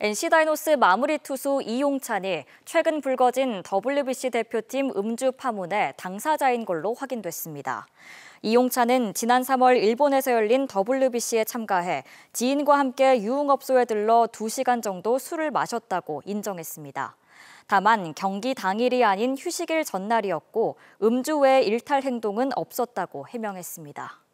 NC 다이노스 마무리 투수 이용찬이 최근 불거진 WBC 대표팀 음주 파문의 당사자인 걸로 확인됐습니다. 이용찬은 지난 3월 일본에서 열린 WBC에 참가해 지인과 함께 유흥업소에 들러 2시간 정도 술을 마셨다고 인정했습니다. 다만 경기 당일이 아닌 휴식일 전날이었고 음주 외 일탈 행동은 없었다고 해명했습니다.